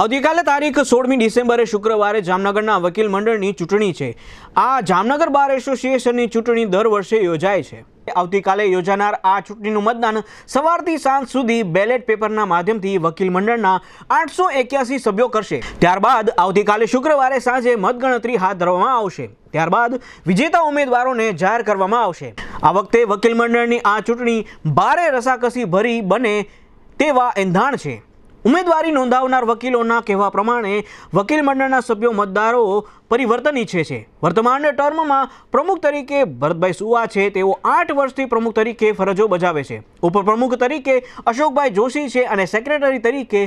આવતીકાલે તારીખ સોળમી ડિસેમ્બરે શુક્રવારે જામનગરના વકીલ મંડળની ચૂંટણી છે આ જામનગર બાર એસોસિએશનની ચૂંટણી દર વર્ષે યોજાય છે આવતીકાલે યોજાનાર આ ચૂંટણીનું મતદાન સવારથી સાંજ સુધી બેલેટ પેપરના માધ્યમથી વકીલ મંડળના આઠસો એક્યાસી સભ્યો કરશે ત્યારબાદ આવતીકાલે શુક્રવારે સાંજે મતગણતરી હાથ ધરવામાં આવશે ત્યારબાદ વિજેતા ઉમેદવારોને જાહેર કરવામાં આવશે આ વખતે વકીલ મંડળની આ ચૂંટણી ભારે રસાકસી ભરી બને તેવા એંધાણ છે ઉમેદવારી નોંધાવનાર વકીલોના કહેવા પ્રમાણે વકીલ મંડળના સભ્યો મતદારો પરિવર્તન ઈચ્છે છે વર્તમાન ટર્મમાં પ્રમુખ તરીકે ભરતભાઈ સુવા છે તેઓ આઠ વર્ષથી પ્રમુખ તરીકે ફરજો બજાવે છે ઉપપ્રમુખ તરીકે અશોકભાઈ જોશી છે અને સેક્રેટરી તરીકે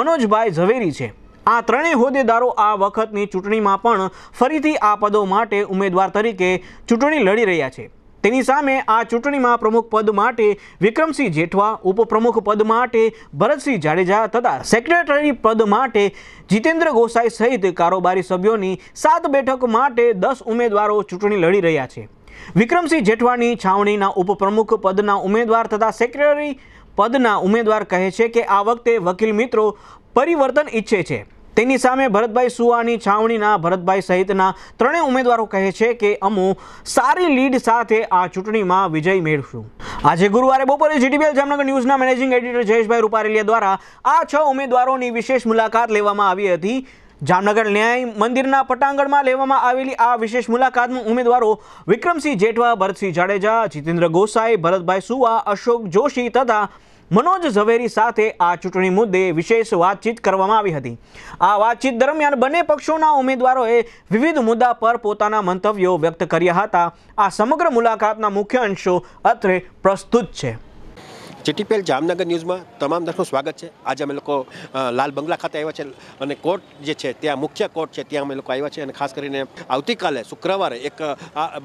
મનોજભાઈ ઝવેરી છે આ ત્રણેય હોદ્દેદારો આ વખતની ચૂંટણીમાં પણ ફરીથી આ પદો માટે ઉમેદવાર તરીકે ચૂંટણી લડી રહ્યા છે તેની સામે આ ચૂંટણીમાં પ્રમુખ પદ માટે વિક્રમસિંહ જેઠવા ઉપપ્રમુખ પદ માટે ભરતસિંહ જાડેજા તથા સેક્રેટરી પદ માટે જીતેન્દ્ર ગોસાઈ સહિત કારોબારી સભ્યોની સાત બેઠક માટે દસ ઉમેદવારો ચૂંટણી લડી રહ્યા છે વિક્રમસિંહ જેઠવાની છાવણીના ઉપપ્રમુખ પદના ઉમેદવાર તથા સેક્રેટરી પદના ઉમેદવાર કહે છે કે આ વખતે વકીલ મિત્રો પરિવર્તન ઈચ્છે છે તેની સામે ભરતભાઈ સુવાની છાવણીના ભરતભાઈ સહિતના ત્રણેય ઉમેદવારો કહે છે કે અમો સારી લીડ સાથે આ ચૂંટણીમાં વિજય મેળવશું આજે ગુરુવારે બપોરે જીટીબીએલ જામનગર ન્યૂઝના મેનેજિંગ એડિટર જયેશભાઈ રૂપારેલિયા દ્વારા આ છ ઉમેદવારોની વિશેષ મુલાકાત લેવામાં આવી હતી જામનગર ન્યાય મંદિરના પટાંગણમાં લેવામાં આવેલી આ વિશેષ મુલાકાતમાં ઉમેદવારો વિક્રમસિંહ જેઠવા ભરતસિંહ જાડેજા જીતેન્દ્ર ગોસાઈ ભરતભાઈ સુવા અશોક જોશી તથા મનોજ ઝવેરી સાથે આ ચૂંટણી મુદ્દે વિશેષ વાતચીત કરવામાં આવી હતી આ વાતચીત દરમિયાન બંને પક્ષોના ઉમેદવારોએ વિવિધ મુદ્દા પર પોતાના મંતવ્યો વ્યક્ત કર્યા હતા આ સમગ્ર મુલાકાતના મુખ્ય અંશો અત્રે પ્રસ્તુત છે જીટીપીએલ જામનગર ન્યૂઝમાં તમામ દર્શકનું સ્વાગત છે આજે અમે લોકો લાલ બંગલા ખાતે આવ્યા છે અને કોર્ટ જે છે ત્યાં મુખ્ય કોર્ટ છે ત્યાં અમે લોકો આવ્યા છે અને ખાસ કરીને આવતીકાલે શુક્રવારે એક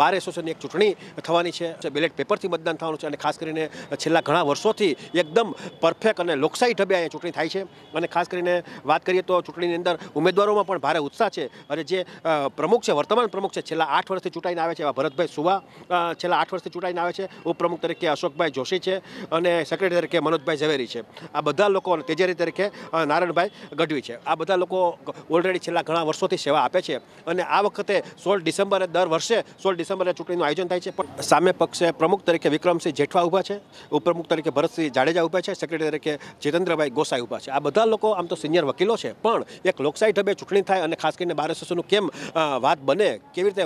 બાર એસોસિએશનની એક ચૂંટણી થવાની છે બેલેટ પેપરથી મતદાન થવાનું છે અને ખાસ કરીને છેલ્લા ઘણા વર્ષોથી એકદમ પરફેક્ટ અને લોકશાહી ઢબે અહીંયા ચૂંટણી થાય છે અને ખાસ કરીને વાત કરીએ તો ચૂંટણીની અંદર ઉમેદવારોમાં પણ ભારે ઉત્સાહ છે અને જે પ્રમુખ છે વર્તમાન પ્રમુખ છે છેલ્લા આઠ વર્ષથી ચૂંટાઈને આવે છે એવા ભરતભાઈ સુવા છેલ્લા આઠ વર્ષથી ચૂંટાઈને આવે છે ઉપપ્રમુખ તરીકે અશોકભાઈ જોશી છે અને સેક્રેટરી તરીકે મનોજભાઈ ઝવેરી છે આ બધા લોકો અને તરીકે નારાયણભાઈ ગઢવી છે આ બધા લોકો ઓલરેડી છેલ્લા ઘણા વર્ષોથી સેવા આપે છે અને આ વખતે સોળ ડિસેમ્બરે દર વર્ષે સોળ ડિસેમ્બરે ચૂંટણીનું આયોજન થાય છે પણ સામે પક્ષે પ્રમુખ તરીકે વિક્રમસિંહ જેઠવા ઊભા છે ઉપપ્રમુખ તરીકે ભરતસિંહ જાડેજા ઊભા છે સેક્રેટરી તરીકે જીતેન્દ્રભાઈ ગોસાઈ ઊભા છે આ બધા લોકો આમ તો સિનિયર વકીલો છે પણ એક લોકશાહી ઢબે ચૂંટણી થાય અને ખાસ કરીને બારસો કેમ વાત બને કેવી રીતે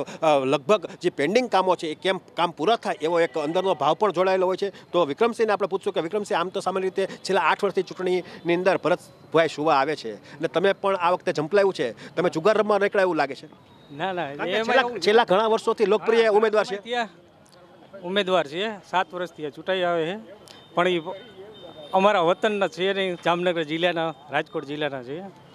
લગભગ જે પેન્ડિંગ કામો છે એ કેમ કામ પૂરા થાય એવો એક અંદરનો ભાવ પણ જોડાયેલો હોય છે તો વિક્રમસિંહને આપણે પૂછશું છો કે વિક્રમસિંહ આમ તો સામાન્ય રીતે છેલ્લા આઠ વર્ષથી ચૂંટણીની અંદર ભરતભાઈ શુવા આવે છે અને તમે પણ આ વખતે ઝંપલાયું છે તમે જુગાર રમવા નીકળ્યા એવું લાગે છે છેલ્લા ઘણા વર્ષોથી લોકપ્રિય ઉમેદવાર છે ઉમેદવાર છે સાત વર્ષથી ચૂંટાઈ આવે છે પણ એ અમારા વતનના છે નહીં જામનગર જિલ્લાના રાજકોટ જિલ્લાના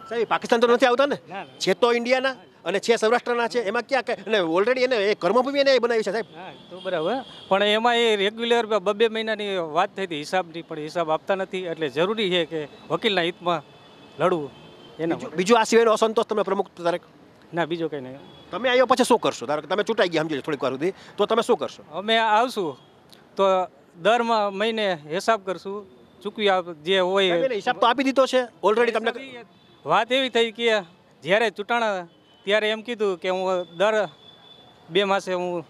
છે પાકિસ્તાન તો નથી આવતા ને છે તો ઇન્ડિયાના અને છે સૌરાષ્ટ્રના છે એમાં ક્યાં કઈ અને ઓલરેડી એને એ કર્મભૂમિ એને બનાવી છે સાહેબ તો બરાબર પણ એમાં એ રેગ્યુલર બે બે મહિનાની વાત થઈ હતી હિસાબની પણ હિસાબ આપતા નથી એટલે જરૂરી છે કે વકીલના હિતમાં લડવું એના બીજું આ સિવાયનો અસંતોષ તમે પ્રમુખ તારેક ના બીજો કંઈ નહીં તમે આવ્યો પછી શું કરશો ધારો કે તમે ચૂંટાઈ ગયા સમજો થોડીક વાર સુધી તો તમે શું કરશો અમે આવશું તો દર મહિને હિસાબ કરશું ચૂકવી આપ જે હોય હિસાબ તો આપી દીધો છે ઓલરેડી તમને વાત એવી થઈ કે જ્યારે ચૂંટાણા ત્યારે એમ કીધું કે હું દર બે માસે હું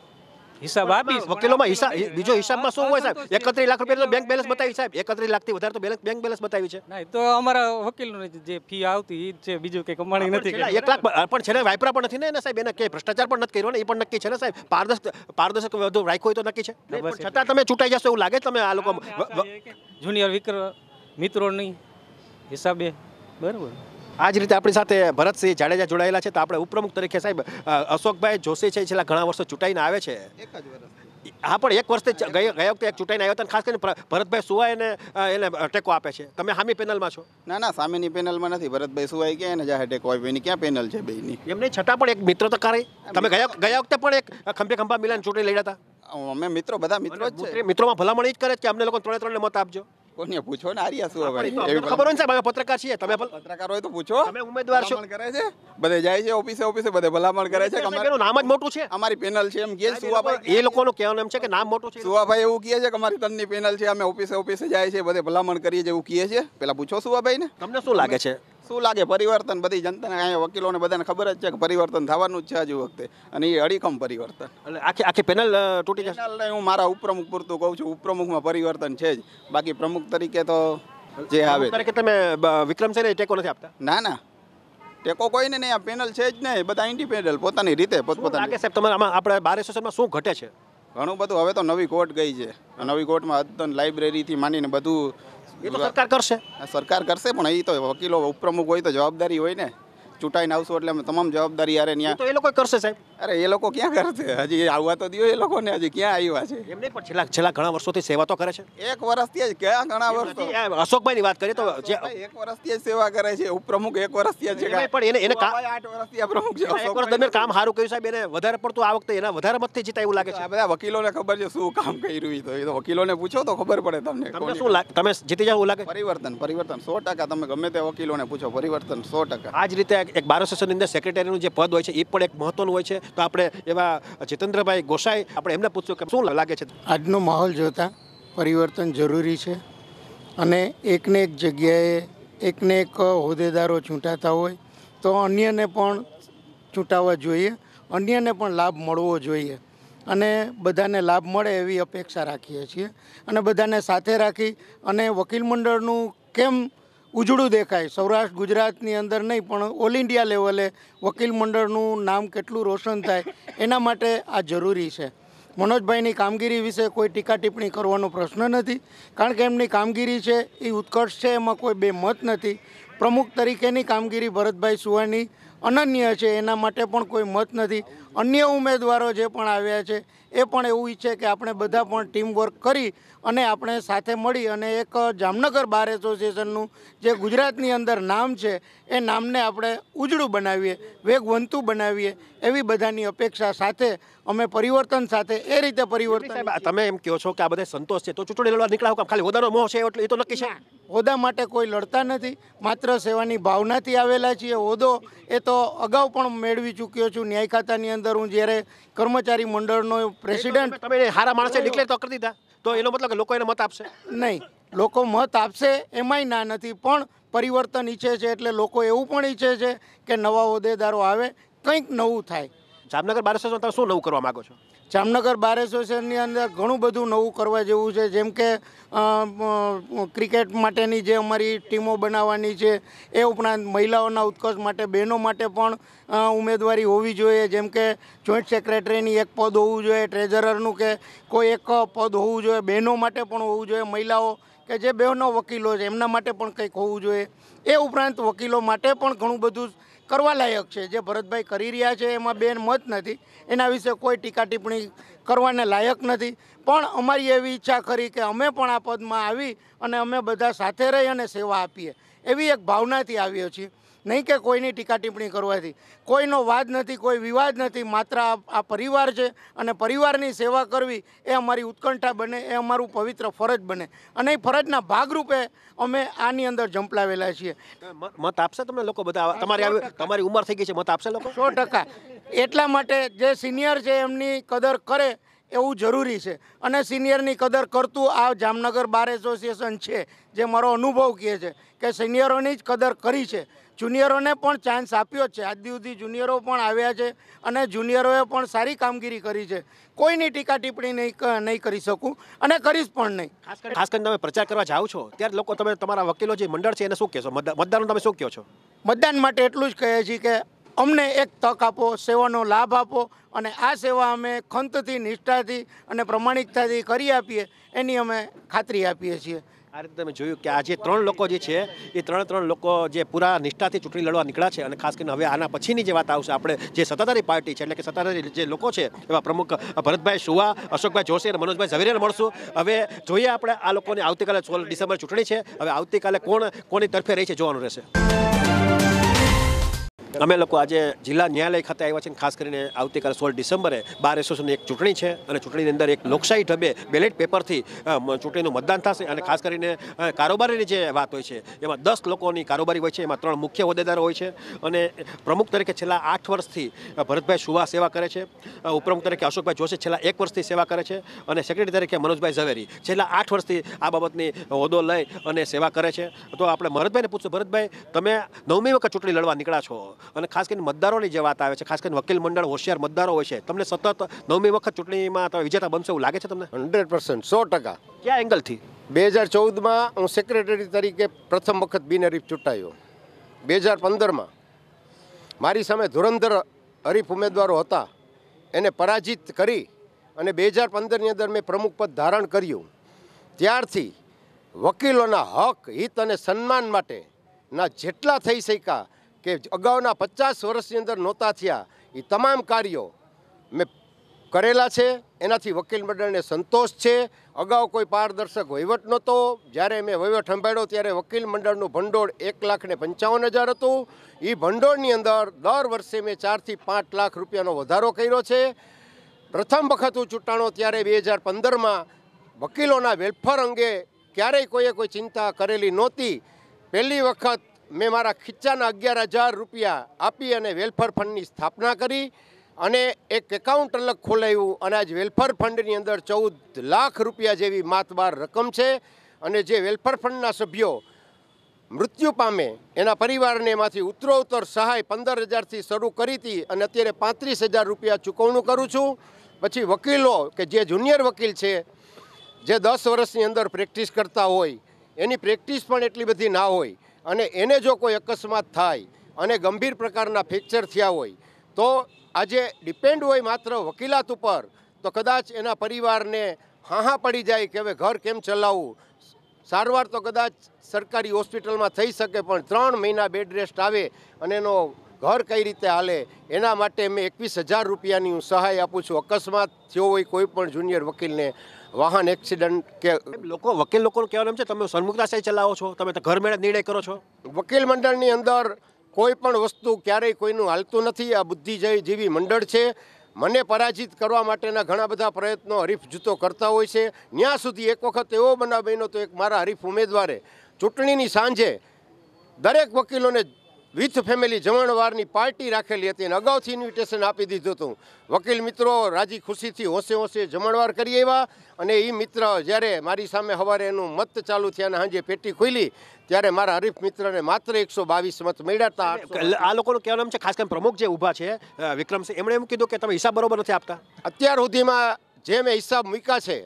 હિસાબ આપીશ વકીલોમાં હિસાબ બીજો હિસાબમાં શું હોય સાહેબ એકત્રીસ લાખ રૂપિયા બેંક બેલેન્સ બતાવી સાહેબ એકત્રીસ લાખથી વધારે તો બેલેન્સ બેંક બેલેન્સ બતાવી છે નહીં તો અમારા વકીલનો જે ફી આવતી એ છે બીજું કંઈ કમાણી નથી એક લાખ પણ છે ને વાયપરા પણ નથી ને સાહેબ એને કંઈ ભ્રષ્ટાચાર પણ નથી કર્યો ને એ પણ નક્કી છે ને સાહેબ પારદર્શક પારદર્શક વધુ રાખ્યું હોય તો નક્કી છે છતાં તમે ચૂંટાઈ જશો એવું લાગે તમે આ લોકો જુનિયર વિક્ર મિત્રોની હિસાબે બરાબર આજ રીતે આપણી સાથે ભરતસિંહ જાડેજા જોડાયેલા છે તો આપણે ઉપપ્રમુખ તરીકે સાહેબ અશોકભાઈ જોશી છે છેલ્લા ઘણા વર્ષો ચૂંટાઈને આવે છે હા પણ એક વર્ષથી ગયા વખતે એક ચૂંટાઈને આવ્યો હતા ખાસ કરીને ભરતભાઈ સુવાય એને એને ટેકો આપે છે તમે સામી પેનલમાં છો ના ના સામેની પેનલમાં નથી ભરતભાઈ સુવાય ક્યાં એને જાહેર ટેકો આપ્યો એની ક્યાં પેનલ છે બેની એમને છતાં પણ એક મિત્ર તો કરે તમે ગયા ગયા વખતે પણ એક ખંભે ખંભા મિલાન ચૂંટણી લઈ હતા અમે મિત્રો બધા મિત્રો જ છે મિત્રોમાં ભલામણ એ જ કરે કે અમને લોકો ત્રણે ત્રણને મત આપજો કોને પૂછો ને આર્યા શું હવે એવી ખબર હોય સાહેબ પત્રકાર છીએ તમે પત્રકાર હોય તો પૂછો તમે ઉમેદવાર છો કરે છે બધે જાય છે ઓફિસે ઓફિસે બધે ભલામણ કરે છે અમારું નામ જ મોટું છે અમારી પેનલ છે એમ કે સુવાભાઈ એ લોકોનું કહેવાનું એમ છે કે નામ મોટું છે સુવાભાઈ એવું કહે છે કે અમારી તનની પેનલ છે અમે ઓફિસે ઓફિસે જાય છે બધે ભલામણ કરીએ છે એવું કહે છે પેલા પૂછો સુવાભાઈ ને તમને શું લાગે છે શું લાગે પરિવર્તન બધી જનતાને અહીંયા વકીલોને બધાને ખબર જ છે કે પરિવર્તન થવાનું જ છે હજુ વખતે અને એ અડીખમ પરિવર્તન એટલે આખી આખી પેનલ તૂટી જશે હું મારા ઉપપ્રમુખ પૂરતું કહું છું ઉપપ્રમુખમાં પરિવર્તન છે જ બાકી પ્રમુખ તરીકે તો જે આવે તરીકે તમે વિક્રમ સેને ટેકો નથી આપતા ના ના ટેકો કોઈને નહીં આ પેનલ છે જ નહીં બધા ઇન્ડિપેન્ડન્ટ પોતાની રીતે પોતપોતાની સાહેબ તમારે આમાં આપણે બાર એસોસિએશનમાં શું ઘટે છે ઘણું બધું હવે તો નવી કોર્ટ ગઈ છે નવી કોર્ટમાં અદ્યતન લાઇબ્રેરીથી માંડીને બધું એ તો સરકાર કરશે સરકાર કરશે પણ એ તો વકીલો ઉપપ્રમુખ હોય તો જવાબદારી હોય ને ચૂંટાઈને આવશું એટલે અમે તમામ જવાબદારી યારે ત્યાં તો એ લોકો કરશે સાહેબ અરે એ લોકો ક્યાં કરશે હજી આવવા તો દિયો એ લોકોને હજી ક્યાં આવ્યા છે એમને પણ છેલ્લા છેલ્લા ઘણા વર્ષોથી સેવા તો કરે છે એક વર્ષથી જ કયા ઘણા વર્ષો અશોકભાઈની વાત કરીએ તો એક વર્ષથી જ સેવા કરે છે ઉપપ્રમુખ એક વર્ષથી જ છે પણ એને એને આઠ વર્ષથી પ્રમુખ છે એક દરમિયાન કામ સારું કર્યું સાહેબ એને વધારે પડતું આ વખતે એના વધારે મતથી જીતા એવું લાગે છે બધા વકીલોને ખબર છે શું કામ કર્યું તો એ તો વકીલોને પૂછો તો ખબર પડે તમને શું તમે જીતી જાવ એવું લાગે પરિવર્તન પરિવર્તન સો ટકા તમે ગમે તે વકીલોને પૂછો પરિવર્તન સો ટકા આ જ રીતે એક બાર એસોસિએશનની અંદર સેક્રેટરીનું જે પદ હોય છે એ પણ એક મહત્વનું હોય છે તો આપણે એવા જીતેન્દ્રભાઈ ગોસાઈ આપણે એમને પૂછ્યું કે શું લાગે છે આજનો માહોલ જોતા પરિવર્તન જરૂરી છે અને એકને એક જગ્યાએ એકને એક હોદ્દેદારો ચૂંટાતા હોય તો અન્યને પણ ચૂંટાવવા જોઈએ અન્યને પણ લાભ મળવો જોઈએ અને બધાને લાભ મળે એવી અપેક્ષા રાખીએ છીએ અને બધાને સાથે રાખી અને વકીલ મંડળનું કેમ ઉજળું દેખાય સૌરાષ્ટ્ર ગુજરાતની અંદર નહીં પણ ઓલ ઇન્ડિયા લેવલે વકીલ મંડળનું નામ કેટલું રોશન થાય એના માટે આ જરૂરી છે મનોજભાઈની કામગીરી વિશે કોઈ ટીકા ટિપ્પણી કરવાનો પ્રશ્ન નથી કારણ કે એમની કામગીરી છે એ ઉત્કર્ષ છે એમાં કોઈ બે મત નથી પ્રમુખ તરીકેની કામગીરી ભરતભાઈ સુવાની અનન્ય છે એના માટે પણ કોઈ મત નથી અન્ય ઉમેદવારો જે પણ આવ્યા છે એ પણ એવું ઈચ્છે કે આપણે બધા પણ ટીમવર્ક કરી અને આપણે સાથે મળી અને એક જામનગર બાર એસોસિએશનનું જે ગુજરાતની અંદર નામ છે એ નામને આપણે ઉજળું બનાવીએ વેગવંતુ બનાવીએ એવી બધાની અપેક્ષા સાથે અમે પરિવર્તન સાથે એ રીતે પરિવર્તન તમે એમ કહો છો કે આ બધા સંતોષ છે તો ચૂંટણી લડવા નીકળ્યા ખાલી હોદાનો મોહ છે એટલે એ તો નક્કી છે હોદા માટે કોઈ લડતા નથી માત્ર સેવાની ભાવનાથી આવેલા છીએ હોદો એ તો અગાઉ પણ મેળવી ચૂક્યો છું ન્યાય ખાતાની અંદર હું જ્યારે કર્મચારી મંડળનો પ્રેસિડેન્ટ તમે હારા માણસે નીકળે તો કરી દીધા તો એનો મતલબ કે લોકો એને મત આપશે નહીં લોકો મત આપશે એમાંય ના નથી પણ પરિવર્તન ઈચ્છે છે એટલે લોકો એવું પણ ઈચ્છે છે કે નવા હોદ્દેદારો આવે કંઈક નવું થાય જામનગર બારેસોસમાં તમે શું નવું કરવા માગો છો જામનગર બાર એસોસિએશનની અંદર ઘણું બધું નવું કરવા જેવું છે જેમ કે ક્રિકેટ માટેની જે અમારી ટીમો બનાવવાની છે એ ઉપરાંત મહિલાઓના ઉત્કર્ષ માટે બહેનો માટે પણ ઉમેદવારી હોવી જોઈએ જેમ કે જોઈન્ટ સેક્રેટરીની એક પદ હોવું જોઈએ ટ્રેઝરરનું કે કોઈ એક પદ હોવું જોઈએ બહેનો માટે પણ હોવું જોઈએ મહિલાઓ કે જે બહેનો વકીલો છે એમના માટે પણ કંઈક હોવું જોઈએ એ ઉપરાંત વકીલો માટે પણ ઘણું બધું કરવા લાયક છે જે ભરતભાઈ કરી રહ્યા છે એમાં બેન મત નથી એના વિશે કોઈ ટીકા ટિપ્પણી કરવાને લાયક નથી પણ અમારી એવી ઈચ્છા ખરી કે અમે પણ આ પદમાં આવી અને અમે બધા સાથે રહી અને સેવા આપીએ એવી એક ભાવનાથી આવ્યો છીએ નહીં કે કોઈની ટીકા ટિપ્પણી કરવાથી કોઈનો વાદ નથી કોઈ વિવાદ નથી માત્ર આ પરિવાર છે અને પરિવારની સેવા કરવી એ અમારી ઉત્કંઠા બને એ અમારું પવિત્ર ફરજ બને અને એ ફરજના ભાગરૂપે અમે આની અંદર ઝંપલાવેલા છીએ મત આપશે તમને લોકો બધા તમારી તમારી ઉંમર થઈ ગઈ છે મત આપશે લોકો સો ટકા એટલા માટે જે સિનિયર છે એમની કદર કરે એવું જરૂરી છે અને સિનિયરની કદર કરતું આ જામનગર બાર એસોસિએશન છે જે મારો અનુભવ કહે છે કે સિનિયરોની જ કદર કરી છે જુનિયરોને પણ ચાન્સ આપ્યો છે આજ સુધી જુનિયરો પણ આવ્યા છે અને જુનિયરોએ પણ સારી કામગીરી કરી છે કોઈની ટીકા ટિપ્પણી નહીં નહીં કરી શકું અને કરીશ પણ નહીં ખાસ કરીને તમે પ્રચાર કરવા જાઓ છો ત્યારે લોકો તમે તમારા વકીલો જે મંડળ છે એને શું કહેશો મતદારનું તમે શું કહો છો મતદાન માટે એટલું જ કહે છે કે અમને એક તક આપો સેવાનો લાભ આપો અને આ સેવા અમે ખંતથી નિષ્ઠાથી અને પ્રમાણિકતાથી કરી આપીએ એની અમે ખાતરી આપીએ છીએ આ રીતે તમે જોયું કે આજે ત્રણ લોકો જે છે એ ત્રણ ત્રણ લોકો જે પૂરા નિષ્ઠાથી ચૂંટણી લડવા નીકળ્યા છે અને ખાસ કરીને હવે આના પછીની જે વાત આવશે આપણે જે સત્તાધારી પાર્ટી છે એટલે કે સત્તાધારી જે લોકો છે એવા પ્રમુખ ભરતભાઈ સુવા અશોકભાઈ જોશી અને મનોજભાઈ ઝવેરીને મળશું હવે જોઈએ આપણે આ લોકોની આવતીકાલે સોળ ડિસેમ્બર ચૂંટણી છે હવે આવતીકાલે કોણ કોની તરફે રહી છે જોવાનું રહેશે અમે લોકો આજે જિલ્લા ન્યાયાલય ખાતે આવ્યા છે ખાસ કરીને આવતીકાલે સોળ ડિસેમ્બરે બાર એસોસિએશનની એક ચૂંટણી છે અને ચૂંટણીની અંદર એક લોકશાહી ઢબે બેલેટ પેપરથી ચૂંટણીનું મતદાન થશે અને ખાસ કરીને કારોબારીની જે વાત હોય છે એમાં દસ લોકોની કારોબારી હોય છે એમાં ત્રણ મુખ્ય હોદ્દેદારો હોય છે અને પ્રમુખ તરીકે છેલ્લા આઠ વર્ષથી ભરતભાઈ સુવા સેવા કરે છે ઉપપ્રમુખ તરીકે અશોકભાઈ જોશી છેલ્લા એક વર્ષથી સેવા કરે છે અને સેક્રેટરી તરીકે મનોજભાઈ ઝવેરી છેલ્લા આઠ વર્ષથી આ બાબતની હોદ્દો લઈ અને સેવા કરે છે તો આપણે ભરતભાઈને પૂછશું ભરતભાઈ તમે નવમી વખત ચૂંટણી લડવા નીકળ્યા છો અને ખાસ કરીને મતદારોની જે વાત આવે છે ખાસ કરીને વકીલ મંડળ હોશિયાર મતદારો હોય છે તમને સતત નવમી વખત ચૂંટણીમાં તમે વિજેતા બનશો એવું લાગે છે તમને હંડ્રેડ પર્સન્ટ સો ટકા ક્યાં એંગલથી બે હજાર ચૌદમાં હું સેક્રેટરી તરીકે પ્રથમ વખત બિનહરીફ ચૂંટાયો બે હજાર પંદરમાં મારી સામે ધુરંધર હરીફ ઉમેદવારો હતા એને પરાજિત કરી અને બે હજાર પંદરની અંદર મેં પ્રમુખપદ ધારણ કર્યું ત્યારથી વકીલોના હક હિત અને સન્માન માટેના જેટલા થઈ શક્યા કે અગાઉના પચાસ વર્ષની અંદર નહોતા થયા એ તમામ કાર્યો મેં કરેલા છે એનાથી વકીલ મંડળને સંતોષ છે અગાઉ કોઈ પારદર્શક વહીવટ નહોતો જ્યારે મેં વહીવટ સંભાળ્યો ત્યારે વકીલ મંડળનું ભંડોળ એક લાખ ને પંચાવન હજાર હતું એ ભંડોળની અંદર દર વર્ષે મેં ચારથી પાંચ લાખ રૂપિયાનો વધારો કર્યો છે પ્રથમ વખત હું ચૂંટાણો ત્યારે બે હજાર પંદરમાં વકીલોના વેલફેર અંગે ક્યારેય કોઈએ કોઈ ચિંતા કરેલી નહોતી પહેલી વખત મેં મારા ખિચ્ચાના અગિયાર હજાર રૂપિયા આપી અને વેલફેર ફંડની સ્થાપના કરી અને એક એકાઉન્ટ અલગ ખોલાવ્યું અને આજ વેલફેર ફંડની અંદર ચૌદ લાખ રૂપિયા જેવી માતબાર રકમ છે અને જે વેલફેર ફંડના સભ્યો મૃત્યુ પામે એના પરિવારને એમાંથી ઉત્તરોત્તર સહાય પંદર હજારથી શરૂ કરી હતી અને અત્યારે પાંત્રીસ હજાર રૂપિયા ચૂકવણું કરું છું પછી વકીલો કે જે જુનિયર વકીલ છે જે દસ વર્ષની અંદર પ્રેક્ટિસ કરતા હોય એની પ્રેક્ટિસ પણ એટલી બધી ના હોય અને એને જો કોઈ અકસ્માત થાય અને ગંભીર પ્રકારના ફ્રેક્ચર થયા હોય તો આજે ડિપેન્ડ હોય માત્ર વકીલાત ઉપર તો કદાચ એના પરિવારને હાહા પડી જાય કે હવે ઘર કેમ ચલાવવું સારવાર તો કદાચ સરકારી હોસ્પિટલમાં થઈ શકે પણ ત્રણ મહિના બેડ રેસ્ટ આવે અને એનો ઘર કઈ રીતે હાલે એના માટે મેં એકવીસ હજાર રૂપિયાની હું સહાય આપું છું અકસ્માત થયો હોય કોઈ પણ જુનિયર વકીલને વાહન એક્સિડન્ટ કે લોકો વકીલ લોકોનું કહેવાનું છે તમે સન્મુખતાશાહી ચલાવો છો તમે ઘર મેળે નિર્ણય કરો છો વકીલ મંડળની અંદર કોઈ પણ વસ્તુ ક્યારેય કોઈનું હાલતું નથી આ બુદ્ધિજય જેવી મંડળ છે મને પરાજિત કરવા માટેના ઘણા બધા પ્રયત્નો હરીફ જૂતો કરતા હોય છે ત્યાં સુધી એક વખત એવો બનાવ બન્યો તો એક મારા હરીફ ઉમેદવારે ચૂંટણીની સાંજે દરેક વકીલોને વિથ ફેમિલી જમણવારની પાર્ટી રાખેલી હતી અને અગાઉથી ઇન્વિટેશન આપી દીધું હતું વકીલ મિત્રો રાજી ખુશીથી હોંશે હોંશે જમણવાર કરી આવ્યા અને એ મિત્ર જ્યારે મારી સામે સવારે એનું મત ચાલુ થયા અને સાંજે પેટી ખુલી ત્યારે મારા હરીફ મિત્રને માત્ર એકસો બાવીસ મત મળ્યા હતા આ લોકોનું કહેવાનું છે ખાસ કરીને પ્રમુખ જે ઊભા છે વિક્રમસિંહ એમણે એમ કીધું કે તમે હિસાબ બરોબર નથી આપતા અત્યાર સુધીમાં જે મેં હિસાબ મૂક્યા છે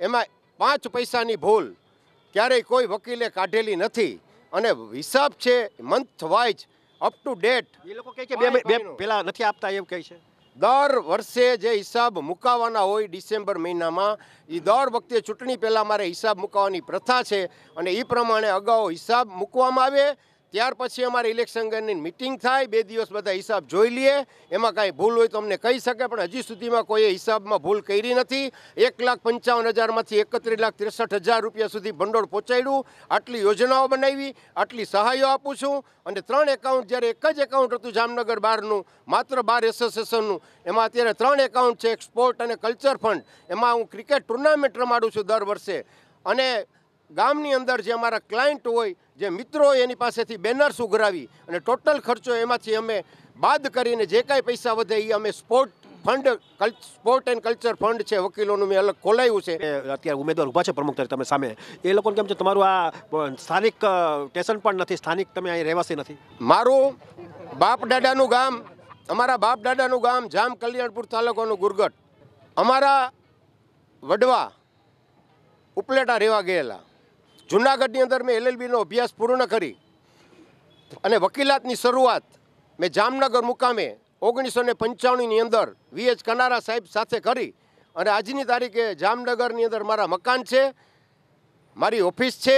એમાં પાંચ પૈસાની ભૂલ ક્યારેય કોઈ વકીલે કાઢેલી નથી અને હિસાબ છે month wise up to date એ લોકો પેલા નથી આપતા એવું કહે છે દર વર્ષે જે હિસાબ મુકાવાના હોય ડિસેમ્બર મહિનામાં એ દર વખતે ચૂંટણી પહેલાં મારે હિસાબ મુકાવાની પ્રથા છે અને એ પ્રમાણે અગાઉ હિસાબ મૂકવામાં આવે ત્યાર પછી અમારે ઇલેક્શન ગણની મિટિંગ થાય બે દિવસ બધા હિસાબ જોઈ લઈએ એમાં કાંઈ ભૂલ હોય તો અમને કહી શકે પણ હજી સુધીમાં કોઈએ હિસાબમાં ભૂલ કરી નથી એક લાખ પંચાવન હજારમાંથી એકત્રીસ લાખ ત્રેસઠ હજાર રૂપિયા સુધી ભંડોળ પહોંચાડ્યું આટલી યોજનાઓ બનાવી આટલી સહાયો આપું છું અને ત્રણ એકાઉન્ટ જ્યારે એક જ એકાઉન્ટ હતું જામનગર બારનું માત્ર બાર એસોસિએશનનું એમાં અત્યારે ત્રણ એકાઉન્ટ છે એક સ્પોર્ટ અને કલ્ચર ફંડ એમાં હું ક્રિકેટ ટુર્નામેન્ટ રમાડું છું દર વર્ષે અને ગામની અંદર જે અમારા ક્લાયન્ટ હોય જે મિત્રો એની પાસેથી બેનર્સ ઉઘરાવી અને ટોટલ ખર્ચો એમાંથી અમે બાદ કરીને જે કાંઈ પૈસા વધે એ અમે sport fund sport and culture fund છે વકીલોનું મેં અલગ ખોલાયું છે અત્યારે ઉમેદવાર ઊભા છે પ્રમુખ તમે સામે એ લોકોને કેમ છે તમારું આ સ્થાનિક સ્ટેશન પણ નથી સ્થાનિક તમે અહીં રહેવાસી નથી મારું બાપ દાદાનું ગામ અમારા બાપ દાદાનું ગામ જામ કલ્યાણપુર તાલુકાનું ગુરગટ અમારા વડવા ઉપલેટા રહેવા ગયેલા જુનાગઢની અંદર મેં એલએલબીનો અભ્યાસ પૂર્ણ કરી અને વકીલાતની શરૂઆત મેં જામનગર મુકામે ઓગણીસો ને પંચાણુંની અંદર વીએચ કનારા સાહેબ સાથે કરી અને આજની તારીખે જામનગરની અંદર મારા મકાન છે મારી ઓફિસ છે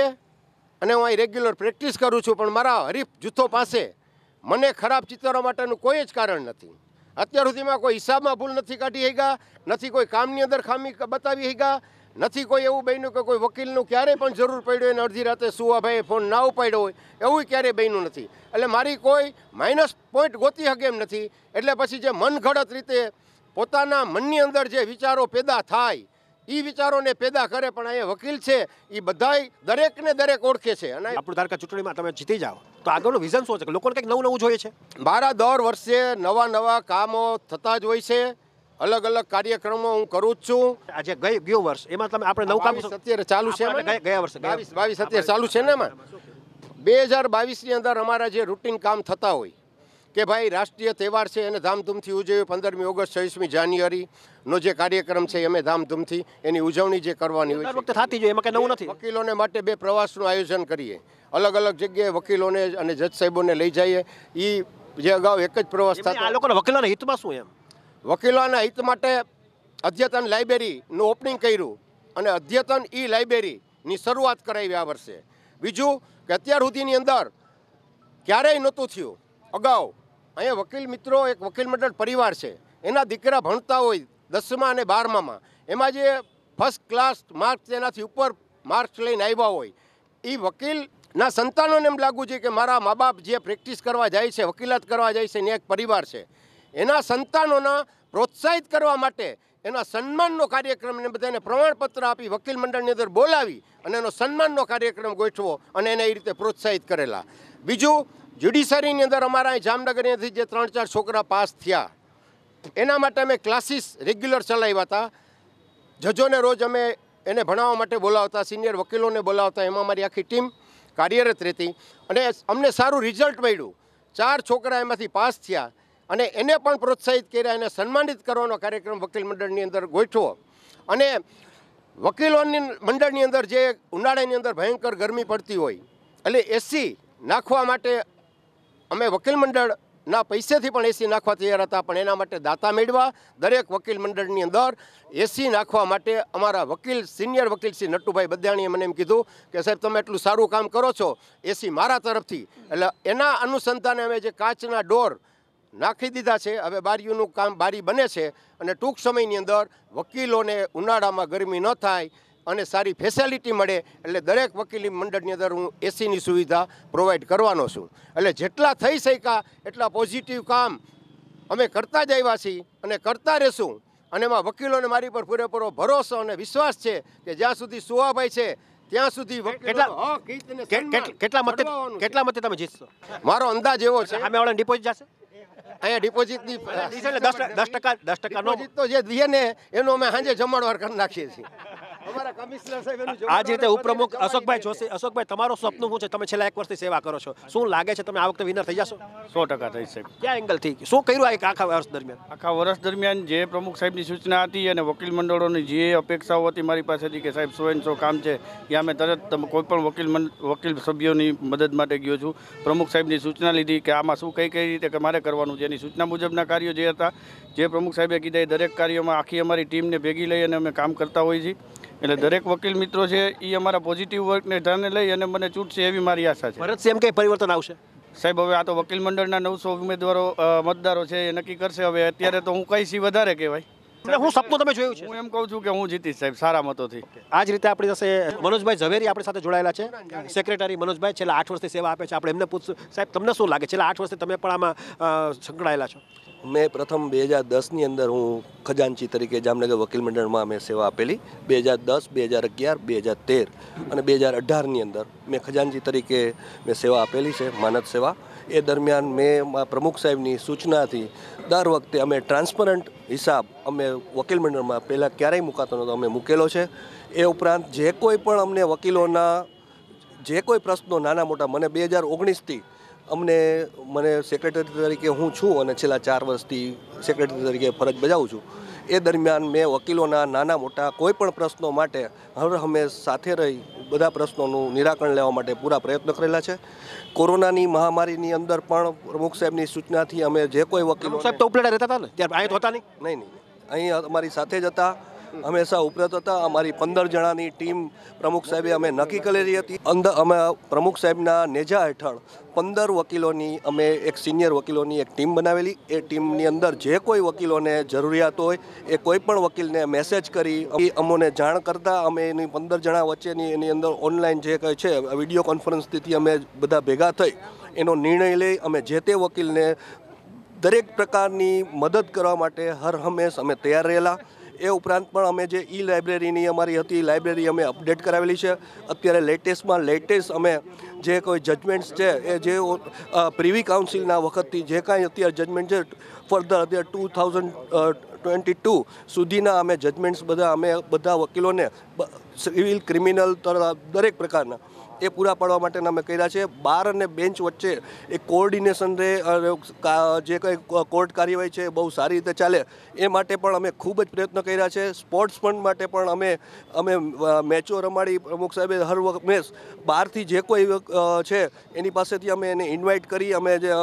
અને હું અહીં રેગ્યુલર પ્રેક્ટિસ કરું છું પણ મારા હરીફ જૂથો પાસે મને ખરાબ ચિત્રો માટેનું કોઈ જ કારણ નથી અત્યાર સુધીમાં કોઈ હિસાબમાં ભૂલ નથી કાઢી હેગા નથી કોઈ કામની અંદર ખામી બતાવી હેગા નથી કોઈ એવું બન્યું કે કોઈ વકીલનું ક્યારેય પણ જરૂર પડ્યો હોય અડધી રાતે સુવા ભાઈ ફોન ના ઉપાડ્યો હોય એવું ક્યારેય બન્યું નથી એટલે મારી કોઈ માઇનસ પોઈન્ટ ગોતી શકે એમ નથી એટલે પછી જે મનઘડત રીતે પોતાના મનની અંદર જે વિચારો પેદા થાય એ વિચારોને પેદા કરે પણ અહીંયા વકીલ છે એ બધાય દરેકને દરેક ઓળખે છે અને આપણું ધારકા ચૂંટણીમાં તમે જીતી જાઓ તો આગળનું વિઝન શું છે લોકોને કંઈક નવું નવું જોઈએ છે મારા દર વર્ષે નવા નવા કામો થતા જ હોય છે અલગ અલગ કાર્યક્રમો હું કરું જ છું આજે ગઈ ગયો વર્ષ એમાં તમે આપણે નવ કામ અત્યારે ચાલુ છે ગયા વર્ષે બાવીસ બાવીસ અત્યારે ચાલુ છે ને એમાં બે હજાર બાવીસની અંદર અમારા જે રૂટીન કામ થતા હોય કે ભાઈ રાષ્ટ્રીય તહેવાર છે એને ધામધૂમથી ઉજવ્યું પંદરમી ઓગસ્ટ છવ્વીસમી જાન્યુઆરીનો જે કાર્યક્રમ છે અમે ધામધૂમથી એની ઉજવણી જે કરવાની હોય થતી જોઈએ એમાં નવું નથી વકીલોને માટે બે પ્રવાસનું આયોજન કરીએ અલગ અલગ જગ્યાએ વકીલોને અને જજ સાહેબોને લઈ જઈએ એ જે અગાઉ એક જ પ્રવાસ થતા લોકોના વકીલોના હિતમાં શું એમ વકીલોના હિત માટે અદ્યતન લાઇબ્રેરીનું ઓપનિંગ કર્યું અને અદ્યતન ઈ લાઇબ્રેરીની શરૂઆત કરાવી આ વર્ષે બીજું કે અત્યાર સુધીની અંદર ક્યારેય નહોતું થયું અગાઉ અહીંયા વકીલ મિત્રો એક વકીલ મંડળ પરિવાર છે એના દીકરા ભણતા હોય દસમા અને બારમામાં એમાં જે ફર્સ્ટ ક્લાસ માર્ક્સ એનાથી ઉપર માર્ક્સ લઈને આવ્યા હોય એ વકીલના સંતાનોને એમ લાગવું જોઈએ કે મારા મા બાપ જે પ્રેક્ટિસ કરવા જાય છે વકીલાત કરવા જાય છે એને એક પરિવાર છે એના સંતાનોના પ્રોત્સાહિત કરવા માટે એના સન્માનનો કાર્યક્રમ અને બધાને પ્રમાણપત્ર આપી વકીલ મંડળની અંદર બોલાવી અને એનો સન્માનનો કાર્યક્રમ ગોઠવો અને એને એ રીતે પ્રોત્સાહિત કરેલા બીજું જ્યુડિશરીની અંદર અમારા જામનગરથી જે ત્રણ ચાર છોકરા પાસ થયા એના માટે અમે ક્લાસીસ રેગ્યુલર ચલાવ્યા હતા જજોને રોજ અમે એને ભણાવવા માટે બોલાવતા સિનિયર વકીલોને બોલાવતા એમાં અમારી આખી ટીમ કાર્યરત રહેતી અને અમને સારું રિઝલ્ટ મળ્યું ચાર છોકરા એમાંથી પાસ થયા અને એને પણ પ્રોત્સાહિત કર્યા અને સન્માનિત કરવાનો કાર્યક્રમ વકીલ મંડળની અંદર ગોઠવો અને વકીલોની મંડળની અંદર જે ઉનાળાની અંદર ભયંકર ગરમી પડતી હોય એટલે એસી નાખવા માટે અમે વકીલ મંડળના પૈસેથી પણ એસી નાખવા તૈયાર હતા પણ એના માટે દાતા મેળવા દરેક વકીલ મંડળની અંદર એસી નાખવા માટે અમારા વકીલ સિનિયર વકીલ શ્રી નટુભાઈ બધાણીએ મને એમ કીધું કે સાહેબ તમે એટલું સારું કામ કરો છો એસી મારા તરફથી એટલે એના અનુસંધાને અમે જે કાચના ડોર નાખી દીધા છે હવે બારીઓનું કામ બારી બને છે અને ટૂંક સમયની અંદર વકીલોને ઉનાળામાં ગરમી ન થાય અને સારી ફેસિલિટી મળે એટલે દરેક વકીલી મંડળની અંદર હું એસીની સુવિધા પ્રોવાઈડ કરવાનો છું એટલે જેટલા થઈ શક્યા એટલા પોઝિટિવ કામ અમે કરતા જ આવ્યા છીએ અને કરતા રહેશું અને એમાં વકીલોને મારી પર પૂરેપૂરો ભરોસો અને વિશ્વાસ છે કે જ્યાં સુધી સુવાભાઈ છે ત્યાં સુધી કેટલા કેટલા મતે કેટલા મતે તમે જીતશો મારો અંદાજ એવો છે અમે ડિપોઝિટ જશે અહીંયા ડિપોઝિટની દસ ટકા દસ ટકા ડિપોઝિટ તો જે દઈએ ને એનો અમે સાંજે જમાડવાર કરી નાખીએ છીએ આજ રીતે ઉપપ્રમુખ અશોકભાઈ જોશી અશોકભાઈ તમારું સ્વપ્ન શું છે તમે છેલ્લા એક વર્ષથી સેવા કરો છો શું લાગે છે તમે આ વખતે વિનર થઈ જશો સો ટકા થઈ સાહેબ ક્યાં થી શું કર્યું આ આખા વર્ષ દરમિયાન આખા વર્ષ દરમિયાન જે પ્રમુખ સાહેબની સૂચના હતી અને વકીલ મંડળોની જે અપેક્ષાઓ હતી મારી પાસેથી કે સાહેબ સો એન સો કામ છે એ અમે તરત કોઈ પણ વકીલ વકીલ સભ્યોની મદદ માટે ગયો છું પ્રમુખ સાહેબની સૂચના લીધી કે આમાં શું કઈ કઈ રીતે મારે કરવાનું છે એની સૂચના મુજબના કાર્યો જે હતા જે પ્રમુખ સાહેબે કીધા એ દરેક કાર્યોમાં આખી અમારી ટીમને ભેગી લઈ અને અમે કામ કરતા હોઈએ છીએ એટલે દરેક વકીલ મિત્રો છે એ અમારા પોઝિટિવ વર્કને ધ્યાને લઈ અને મને છૂટશે એવી મારી આશા છે ભરત સેમ કંઈ પરિવર્તન આવશે સાહેબ હવે આ તો વકીલ મંડળના નવસો ઉમેદવારો મતદારો છે એ નક્કી કરશે હવે અત્યારે તો હું કઈ સી વધારે કહેવાય હું સપનું તમે જોયું છે હું એમ કહું છું કે હું જીતીશ સાહેબ સારા મતોથી આ રીતે આપણી પાસે મનોજભાઈ ઝવેરી આપણી સાથે જોડાયેલા છે સેક્રેટરી મનોજભાઈ છેલ્લા આઠ વર્ષથી સેવા આપે છે આપણે એમને પૂછશું સાહેબ તમને શું લાગે છેલ્લા આઠ વર્ષથી તમે પણ આમાં સંકળાયેલા છો મેં પ્રથમ બે હજાર દસની અંદર હું ખજાનચી તરીકે જામનગર વકીલ મંડળમાં મેં સેવા આપેલી બે હજાર દસ બે હજાર અગિયાર બે હજાર તેર અને બે હજાર અઢારની અંદર મેં ખજાનચી તરીકે મેં સેવા આપેલી છે માનદ સેવા એ દરમિયાન મેં પ્રમુખ સાહેબની સૂચનાથી દર વખતે અમે ટ્રાન્સપરન્ટ હિસાબ અમે વકીલ મંડળમાં પહેલાં ક્યારેય મૂકાતો નહોતો અમે મૂકેલો છે એ ઉપરાંત જે કોઈ પણ અમને વકીલોના જે કોઈ પ્રશ્નો નાના મોટા મને બે હજાર ઓગણીસથી અમને મને સેક્રેટરી તરીકે હું છું અને છેલ્લા ચાર વર્ષથી સેક્રેટરી તરીકે ફરજ બજાવું છું એ દરમિયાન મેં વકીલોના નાના મોટા કોઈ પણ પ્રશ્નો માટે હર હંમેશ સાથે રહી બધા પ્રશ્નોનું નિરાકરણ લેવા માટે પૂરા પ્રયત્ન કરેલા છે કોરોનાની મહામારીની અંદર પણ પ્રમુખ સાહેબની સૂચનાથી અમે જે કોઈ વકીલો સાહેબ તો ઉપલેટા રહેતા હતા ને ત્યારે અહીંયા તો હતા નહીં નહીં નહીં અહીં અમારી સાથે જ હતા હંમેશા ઉપરત હતા અમારી પંદર જણાની ટીમ પ્રમુખ સાહેબે અમે નક્કી કરેલી હતી અંદર અમે પ્રમુખ સાહેબના નેજા હેઠળ પંદર વકીલોની અમે એક સિનિયર વકીલોની એક ટીમ બનાવેલી એ ટીમની અંદર જે કોઈ વકીલોને જરૂરિયાત હોય એ કોઈ પણ વકીલને મેસેજ કરી અમોને જાણ કરતાં અમે એની પંદર જણા વચ્ચેની એની અંદર ઓનલાઈન જે કંઈ છે વિડીયો કોન્ફરન્સથી અમે બધા ભેગા થઈ એનો નિર્ણય લઈ અમે જે તે વકીલને દરેક પ્રકારની મદદ કરવા માટે હર હંમેશ અમે તૈયાર રહેલા એ ઉપરાંત પણ અમે જે ઈ લાઇબ્રેરીની અમારી હતી લાઇબ્રેરી અમે અપડેટ કરાવેલી છે અત્યારે લેટેસ્ટમાં લેટેસ્ટ અમે જે કોઈ જજમેન્ટ્સ છે એ જે પ્રીવી કાઉન્સિલના વખતથી જે કાંઈ અત્યારે જજમેન્ટ છે ફર્ધર અત્યારે ટુ થાઉઝન્ડ ટ્વેન્ટી ટુ સુધીના અમે જજમેન્ટ્સ બધા અમે બધા વકીલોને સિવિલ ક્રિમિનલ દરેક પ્રકારના એ પૂરા પાડવા માટેના અમે કર્યા છે બાર અને બેન્ચ વચ્ચે એ કોર્ડિનેશન રહે જે કંઈ કોર્ટ કાર્યવાહી છે બહુ સારી રીતે ચાલે એ માટે પણ અમે ખૂબ જ પ્રયત્ન કર્યા છે સ્પોર્ટ્સ ફંડ માટે પણ અમે અમે મેચો રમાડી પ્રમુખ સાહેબે હર મેચ બહારથી જે કોઈ છે એની પાસેથી અમે એને ઇન્વાઇટ કરી અમે જે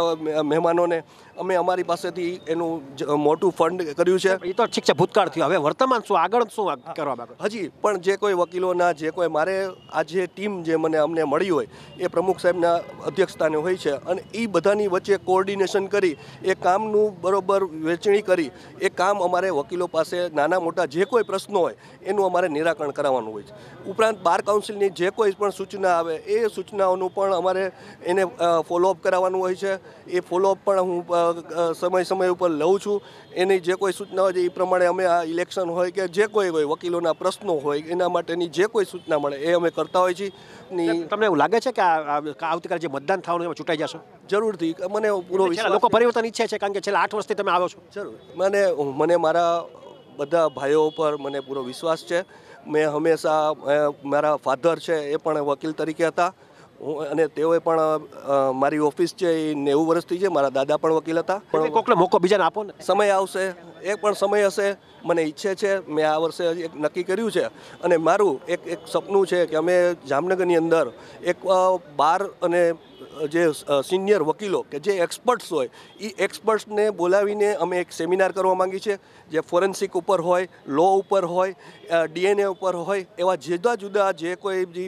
મહેમાનોને અમે અમારી પાસેથી એનું મોટું ફંડ કર્યું છે એ તો ઠીક છે ભૂતકાળ થયું હવે વર્તમાન શું આગળ શું કરવા હજી પણ જે કોઈ વકીલોના જે કોઈ મારે આ જે ટીમ જે મને અમને મળ્યું હોય એ પ્રમુખ સાહેબના અધ્યક્ષસ્થાને હોય છે અને એ બધાની વચ્ચે કોર્ડિનેશન કરી એ કામનું બરોબર વહેંચણી કરી એ કામ અમારે વકીલો પાસે નાના મોટા જે કોઈ પ્રશ્નો હોય એનું અમારે નિરાકરણ કરાવવાનું હોય છે ઉપરાંત બાર કાઉન્સિલની જે કોઈ પણ સૂચના આવે એ સૂચનાઓનું પણ અમારે એને ફોલોઅપ કરાવવાનું હોય છે એ ફોલોઅપ પણ હું સમય સમય ઉપર લઉં છું એની જે કોઈ સૂચના હોય એ પ્રમાણે અમે આ ઇલેક્શન હોય કે જે કોઈ હોય વકીલોના પ્રશ્નો હોય એના માટેની જે કોઈ સૂચના મળે એ અમે કરતા હોય છીએ તમને એવું લાગે છે કે આવતીકાલે જે મતદાન થવાનું એમાં ચૂંટાઈ જશો જરૂરથી મને પૂરો વિશ્વાસ લોકો પરિવર્તન ઈચ્છે છે કારણ કે છેલ્લા આઠ વર્ષથી તમે આવો છો જરૂર મને મને મારા બધા ભાઈઓ ઉપર મને પૂરો વિશ્વાસ છે મેં હંમેશા મારા ફાધર છે એ પણ વકીલ તરીકે હતા હું અને તેઓએ પણ મારી ઓફિસ છે એ નેવું વર્ષથી છે મારા દાદા પણ વકીલ હતા પણ કોકને મોકો બીજાને આપો ને સમય આવશે એ પણ સમય હશે મને ઈચ્છે છે મેં આ વર્ષે એક નક્કી કર્યું છે અને મારું એક એક સપનું છે કે અમે જામનગરની અંદર એક બાર અને જે સિનિયર વકીલો કે જે એક્સપર્ટ્સ હોય એ એક્સપર્ટ્સને બોલાવીને અમે એક સેમિનાર કરવા માંગીએ છીએ જે ફોરેન્સિક ઉપર હોય લો ઉપર હોય ડીએનએ ઉપર હોય એવા જુદા જુદા જે કોઈ જે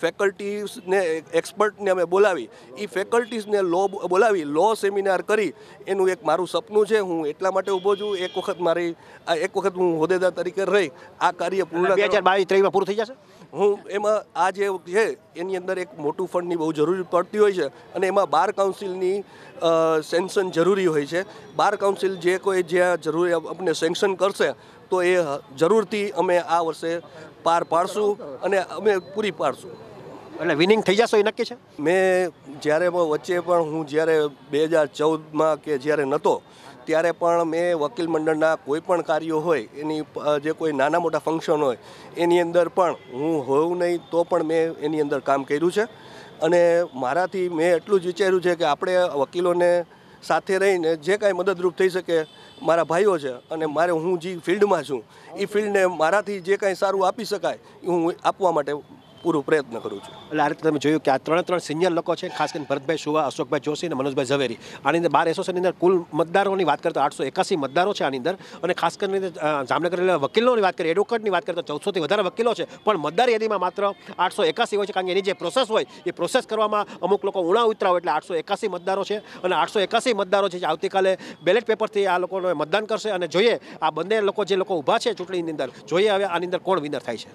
ફેકલ્ટીઝને એક્સપર્ટને અમે બોલાવી એ ફેકલ્ટીઝને લો બોલાવી લો સેમિનાર કરી એનું એક મારું સપનું છે હું એટલા માટે ઊભો છું એક વખત મારી એક વખત હું હોદ્દેદાર તરીકે રહી આ કાર્ય પૂર્ણ બે હજાર બાવીસ ત્રેવીસમાં પૂરું થઈ જશે હું એમાં આ જે છે એની અંદર એક મોટું ફંડની બહુ જરૂર પડતી હોય છે અને એમાં બાર કાઉન્સિલની સેન્શન જરૂરી હોય છે બાર કાઉન્સિલ જે કોઈ જ્યાં જરૂરી અમને સેન્કશન કરશે તો એ જરૂરથી અમે આ વર્ષે પાર પાડશું અને અમે પૂરી પાડશું એટલે વિનિંગ થઈ જશો એ નક્કી છે મેં જ્યારે વચ્ચે પણ હું જ્યારે બે હજાર ચૌદમાં કે જ્યારે નહોતો ત્યારે પણ મેં વકીલ મંડળના કોઈ પણ કાર્યો હોય એની જે કોઈ નાના મોટા ફંક્શન હોય એની અંદર પણ હું હોઉં નહીં તો પણ મેં એની અંદર કામ કર્યું છે અને મારાથી મેં એટલું જ વિચાર્યું છે કે આપણે વકીલોને સાથે રહીને જે કાંઈ મદદરૂપ થઈ શકે મારા ભાઈઓ છે અને મારે હું જે ફિલ્ડમાં છું એ ફિલ્ડને મારાથી જે કાંઈ સારું આપી શકાય એ હું આપવા માટે પૂરો પ્રયત્ન કરું છું એટલે આ રીતે તમે જોયું કે આ ત્રણે ત્રણ સિનિયર લોકો છે ખાસ કરીને ભરતભાઈ સુવા અશોકભાઈ જોશી અને મનોજભાઈ ઝવેરી આની અંદર બાર એસોસિએશનની અંદર કુલ મતદારોની વાત કરતા આઠસો એકાસી મતદારો છે આની અંદર અને ખાસ કરીને જામનગર વકીલોની વાત કરીએ એડવોકેટની વાત કરીએ તો ચૌદસોથી વધારે વકીલો છે પણ મતદાર યાદીમાં માત્ર આઠસો એકાસી હોય છે કારણ કે એની જે પ્રોસેસ હોય એ પ્રોસેસ કરવામાં અમુક લોકો ઉણા ઉતરા એટલે આઠસો એકાસી મતદારો છે અને આઠસો એકાસી મતદારો છે જે આવતીકાલે બેલેટ પેપરથી આ લોકોને મતદાન કરશે અને જોઈએ આ બંને લોકો જે લોકો ઊભા છે ચૂંટણીની અંદર જોઈએ હવે આની અંદર કોણ વિનર થાય છે